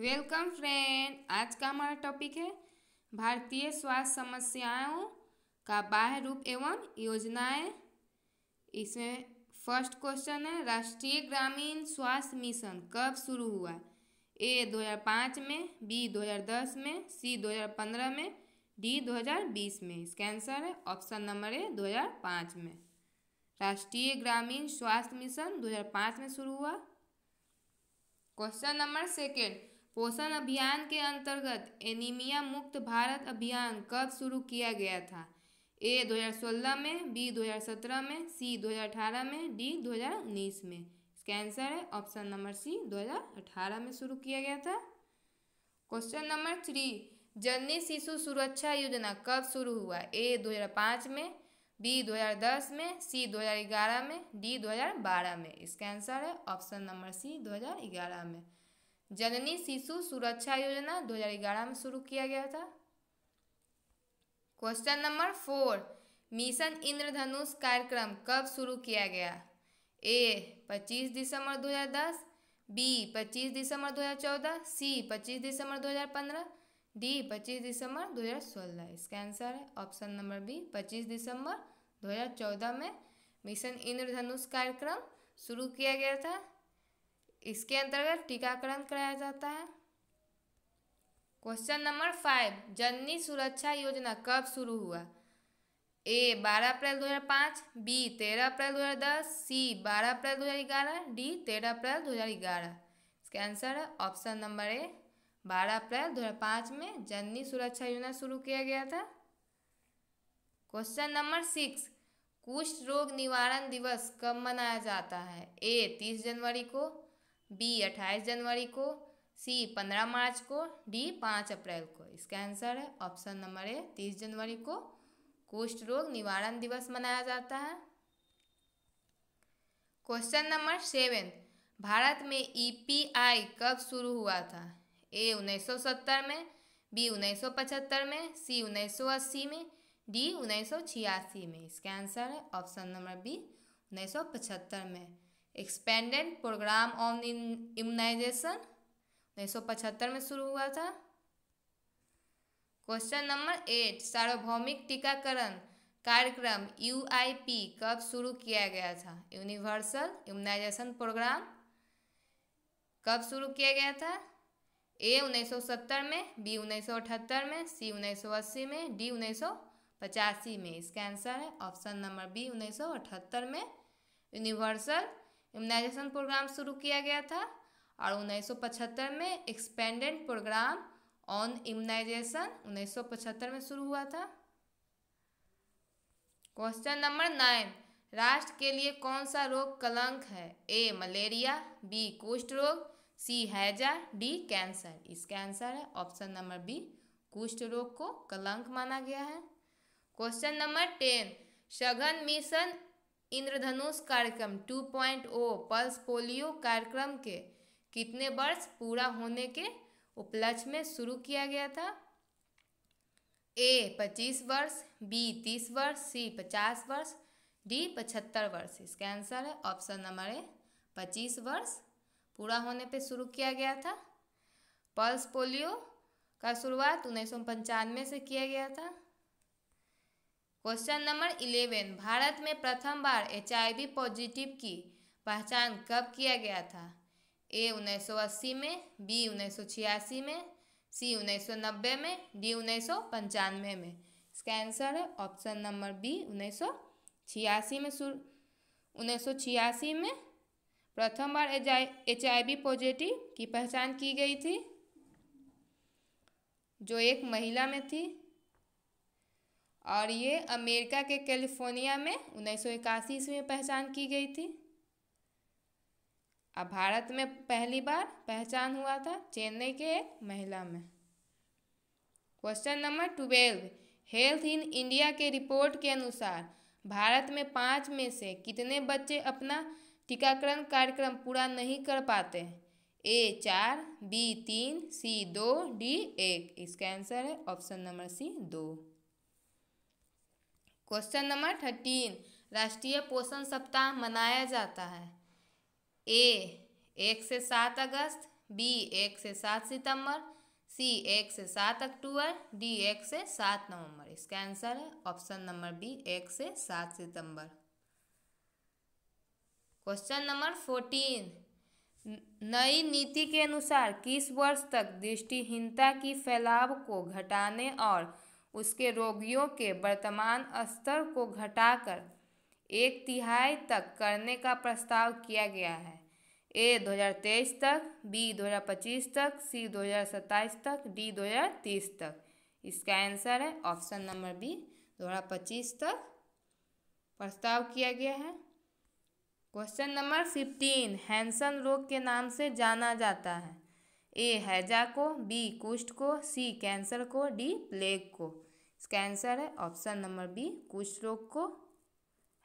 welcome friend आज का हमारा टॉपिक है भारतीय स्वास्थ्य समस्याओं का बाह्य रूप एवं योजनाएं इसमें फर्स्ट क्वेश्चन है राष्ट्रीय ग्रामीण स्वास्थ्य मिशन कब शुरू हुआ ए 2005 में बी 2010 में सी 2015 में डी 2020 में इसका आंसर है ऑप्शन नंबर ए 2005 में राष्ट्रीय ग्रामीण स्वास्थ्य मिशन 2005 में शुरू हुआ क्वेश्चन नंबर सेकेंड पोषण अभियान के अंतर्गत एनीमिया मुक्त भारत अभियान कब शुरू किया गया था ए 2016 में बी 2017 में सी 2018 में डी 2019 में इसका आंसर है ऑप्शन नंबर सी 2018 में शुरू किया गया था क्वेश्चन नंबर थ्री जननी शिशु सुरक्षा योजना कब शुरू हुआ ए 2005 में बी 2010 में सी 2011 में डी 2012 में इसका आंसर है ऑप्शन नंबर सी 2011 में जननी शिशु सुरक्षा योजना 2011 में शुरू किया गया था question number four mission Indradhanush कार्यक्रम कब शुरू किया गया ए 25 दिसंबर 2010 बी 25 दिसंबर 2014 सी 25 दिसंबर 2015 डी 25 दिसंबर 2016 इसका आंसर है ऑप्शन नंबर बी 25 दिसंबर 2014 में मिशन इंद्रधनुष कार्यक्रम शुरू किया गया था इसके अंतर्गत टीकाकरण कराया जाता है क्वेश्चन नंबर फाइव जननी सुरक्षा योजना कब शुरू हुआ ए बारह अप्रैल दो हज़ार पाँच बी तेरह अप्रैल दो हज़ार दस सी बारह अप्रैल दो हज़ार ग्यारह डी तेरह अप्रैल दो हज़ार ग्यारह इसका आंसर है ऑप्शन नंबर ए बारह अप्रैल दो हज़ार पाँच में जननी सुरक्षा योजना शुरू किया गया था क्वेश्चन नंबर सिक्स कुष्ठ रोग निवारण दिवस कब मनाया जाता है ए तीस जनवरी को बी अट्ठाईस जनवरी को सी पंद्रह मार्च को डी पाँच अप्रैल को इसका आंसर है ऑप्शन नंबर ए तीस जनवरी को कुष्ठ रोग निवारण दिवस मनाया जाता है क्वेश्चन नंबर सेवन भारत में ईपीआई कब शुरू हुआ था ए 1970 में बी 1975 में सी 1980 में डी 1986 में इसका आंसर है ऑप्शन नंबर बी 1975 में एक्सपेंडेड प्रोग्राम ऑन इम्यूनाइजेशन पचहत्तर में शुरू हुआ था क्वेश्चन नंबर एट सार्वभौमिक टीकाकरण कार्यक्रम यू कब शुरू किया गया था यूनिवर्सल इम्यूनाइजेशन प्रोग्राम कब शुरू किया गया था ए 1970 में बी 1978 में सी 1980 में डी उन्नीस में इसका आंसर है ऑप्शन नंबर बी 1978 में यूनिवर्सल इम्यूनाइजेशन प्रोग्राम शुरू किया गया था और 1975 में एक्सपेंडेंट प्रोग्राम ऑन इम्यूनाइजेशन 1975 में शुरू हुआ था क्वेश्चन नंबर नाइन राष्ट्र के लिए कौन सा रोग कलंक है ए मलेरिया बी कुष्ठ रोग सी हैजा डी कैंसर इसका आंसर है ऑप्शन नंबर बी कुष्ठ रोग को कलंक माना गया है क्वेश्चन नंबर टेन सघन मिशन इंद्रधनुष कार्यक्रम 2.0 पल्स पोलियो कार्यक्रम के कितने वर्ष पूरा होने के उपलक्ष्य में शुरू किया गया था ए 25 वर्ष बी 30 वर्ष सी 50 वर्ष डी 75 वर्ष इसका आंसर है ऑप्शन नंबर ए 25 वर्ष पूरा होने पे शुरू किया गया था पल्स पोलियो का शुरुआत उन्नीस से किया गया था क्वेश्चन नंबर इलेवन भारत में प्रथम बार एच पॉजिटिव की पहचान कब किया गया था ए 1980 में बी 1986 में सी 1990 में डी उन्नीस में इसका आंसर है ऑप्शन नंबर बी छियासी में शुरू उन्नीस में प्रथम बार एच पॉजिटिव की पहचान की गई थी जो एक महिला में थी और ये अमेरिका के कैलिफोर्निया में उन्नीस सौ इक्यासी ईस्वी में पहचान की गई थी अब भारत में पहली बार पहचान हुआ था चेन्नई के एक महिला में question number twelve health in India के रिपोर्ट के अनुसार भारत में पाँच में से कितने बच्चे अपना टीकाकरण कार्यक्रम पूरा नहीं कर पाते ए चार बी तीन सी दो डी एक इसका आंसर है ऑप्शन नंबर सी दो क्वेश्चन नंबर थर्टीन राष्ट्रीय पोषण सप्ताह मनाया जाता है ए एक से सात अगस्त बी एक से सात सितंबर सी एक से सात अक्टूबर डी एक से सात नवंबर इसका आंसर है ऑप्शन नंबर बी एक से सात सितंबर क्वेश्चन नंबर फोर्टीन नई नीति के अनुसार किस वर्ष तक दृष्टिहीनता की फैलाव को घटाने और उसके रोगियों के वर्तमान स्तर को घटाकर एक तिहाई तक करने का प्रस्ताव किया गया है ए 2023 तक बी 2025 तक सी 2027 तक डी 2030 तक इसका आंसर है ऑप्शन नंबर बी 2025 तक प्रस्ताव किया गया है क्वेश्चन नंबर फिफ्टीन हैंसन रोग के नाम से जाना जाता है ए हैजा को बी कुष्ठ को सी कैंसर को डी प्लेग को इसका आंसर है ऑप्शन नंबर बी कुष्ठ रोग को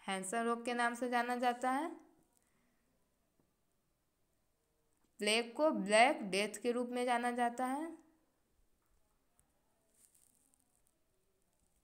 हैंसर रोग के नाम से जाना जाता है प्लेग को ब्लैक डेथ के रूप में जाना जाता है